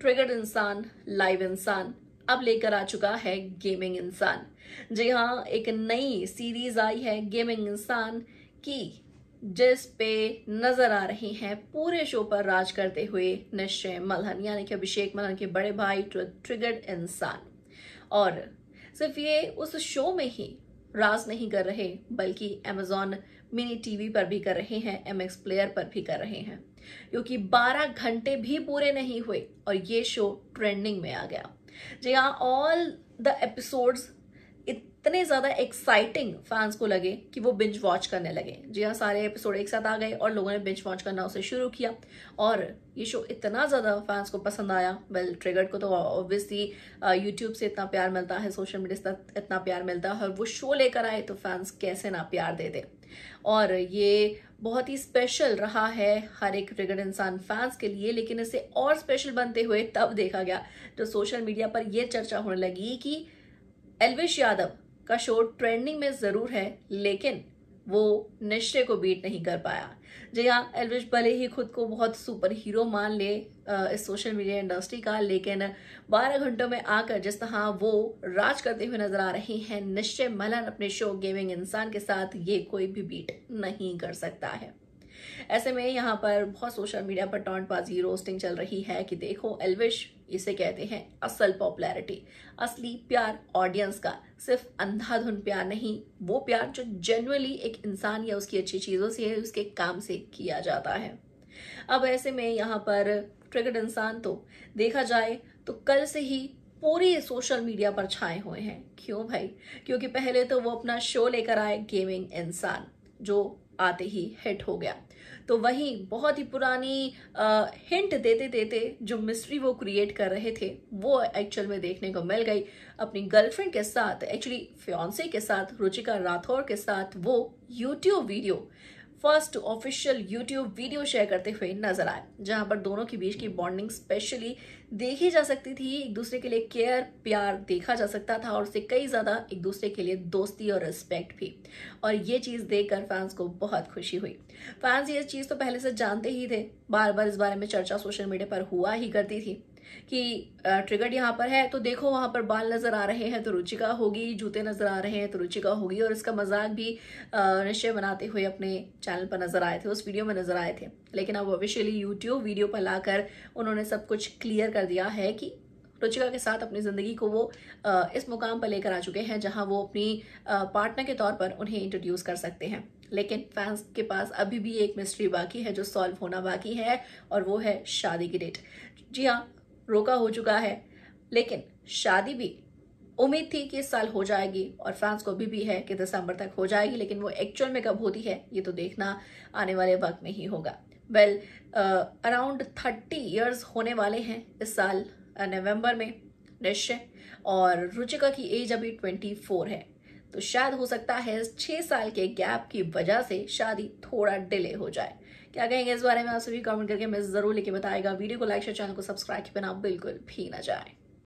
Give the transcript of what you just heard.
triggered इंसान live इंसान अब लेकर आ चुका है गेमिंग इंसान जी हाँ एक नई सीरीज आई है गेमिंग इंसान की जिस पे नजर आ रही हैं पूरे शो पर राज करते हुए निश्चय मल्हन यानी कि अभिषेक मल्हन के बड़े भाई ट्रिगर्ड इंसान और सिर्फ ये उस शो में ही राज नहीं कर रहे बल्कि अमेजोन मिनी टीवी पर भी कर रहे हैं एम एक्स प्लेयर पर भी कर रहे हैं क्योंकि 12 घंटे भी पूरे नहीं हुए और ये शो ट्रेंडिंग में आ गया जी हाँ ऑल द एपिसोड्स इतने ज्यादा एक्साइटिंग फैंस को लगे कि वो बिंच वॉच करने लगे जी हाँ सारे एपिसोड एक साथ आ गए और लोगों ने बिंच वॉच करना उसे शुरू किया और ये शो इतना ज्यादा फैंस को पसंद आया वेल well, ट्रिगर्ड को तो ऑब्वियसली यूट्यूब से इतना प्यार मिलता है सोशल मीडिया से इतना प्यार मिलता है और वो शो लेकर आए तो फैंस कैसे ना प्यार दे दे और ये बहुत ही स्पेशल रहा है हर एक ट्रिगर्ड इंसान फैंस के लिए लेकिन इसे और स्पेशल बनते हुए तब देखा गया जो सोशल मीडिया पर यह चर्चा होने लगी कि एलविश यादव का शो ट्रेंडिंग में ज़रूर है लेकिन वो निश्चय को बीट नहीं कर पाया जी हाँ एलविश भले ही खुद को बहुत सुपर हीरो मान ले इस सोशल मीडिया इंडस्ट्री का लेकिन 12 घंटों में आकर जिस तरह वो राज करते हुए नजर आ रही हैं निश्चय मलन अपने शो गेमिंग इंसान के साथ ये कोई भी बीट नहीं कर सकता है ऐसे में यहाँ पर बहुत सोशल मीडिया पर टॉन्टबाजी रोस्टिंग चल रही है कि देखो एलविश इसे कहते हैं असल पॉपुलैरिटी असली प्यार ऑडियंस का सिर्फ अंधाधुन प्यार नहीं वो प्यार जो जेनुअली एक इंसान या उसकी अच्छी चीज़ों से उसके काम से किया जाता है अब ऐसे में यहाँ पर ट्रिगर्ड इंसान तो देखा जाए तो कल से ही पूरी सोशल मीडिया पर छाए हुए हैं क्यों भाई क्योंकि पहले तो वो अपना शो लेकर आए गेमिंग इंसान जो आते ही हिट हो गया तो वहीं बहुत ही पुरानी आ, हिंट देते देते जो मिस्ट्री वो क्रिएट कर रहे थे वो एक्चुअल में देखने को मिल गई अपनी गर्लफ्रेंड के साथ एक्चुअली फ्योन्से के साथ रुचिका राठौर के साथ वो YouTube video first official YouTube video share करते हुए नजर आए जहां पर दोनों के बीच की बॉन्डिंग स्पेशली देखी जा सकती थी एक दूसरे के लिए केयर प्यार देखा जा सकता था और उससे कई ज़्यादा एक दूसरे के लिए दोस्ती और रिस्पेक्ट भी और ये चीज़ देखकर फैंस को बहुत खुशी हुई फैंस ये चीज़ तो पहले से जानते ही थे बार बार इस बारे में चर्चा सोशल मीडिया पर हुआ ही करती थी कि ट्रिगर्ड यहाँ पर है तो देखो वहाँ पर बाल नज़र आ रहे हैं तो रुचिका होगी जूते नज़र आ रहे हैं तो रुचिका होगी और इसका मजाक भी निश्चय बनाते हुए अपने चैनल पर नज़र आए थे उस वीडियो में नज़र आए थे लेकिन अब ऑफिशियली यूट्यूब वीडियो पर लाकर उन्होंने सब कुछ क्लियर कर दिया है कि रुचिका के साथ अपनी ज़िंदगी को वो इस मुकाम पर लेकर आ चुके हैं जहाँ वो अपनी पार्टनर के तौर पर उन्हें इंट्रोड्यूस कर सकते हैं लेकिन फैंस के पास अभी भी एक मिस्ट्री बाकी है जो सॉल्व होना बाकी है और वो है शादी की डेट जी हाँ रोका हो चुका है लेकिन शादी भी उम्मीद थी कि इस साल हो जाएगी और फ्रांस को अभी भी है कि दिसंबर तक हो जाएगी लेकिन वो एक्चुअल में कब होती है ये तो देखना आने वाले वक्त में ही होगा वेल अराउंड थर्टी ईयर्स होने वाले हैं इस साल नवंबर uh, में निश्चय और रुचिका की एज अभी ट्वेंटी फोर है तो शायद हो सकता है छह साल के गैप की वजह से शादी थोड़ा डिले हो जाए क्या कहेंगे इस बारे में आप सभी कमेंट करके मैं ज़रूर लेके बताएगा वीडियो को लाइक शेयर चैनल को सब्सक्राइब करना बिल्कुल भी ना जाए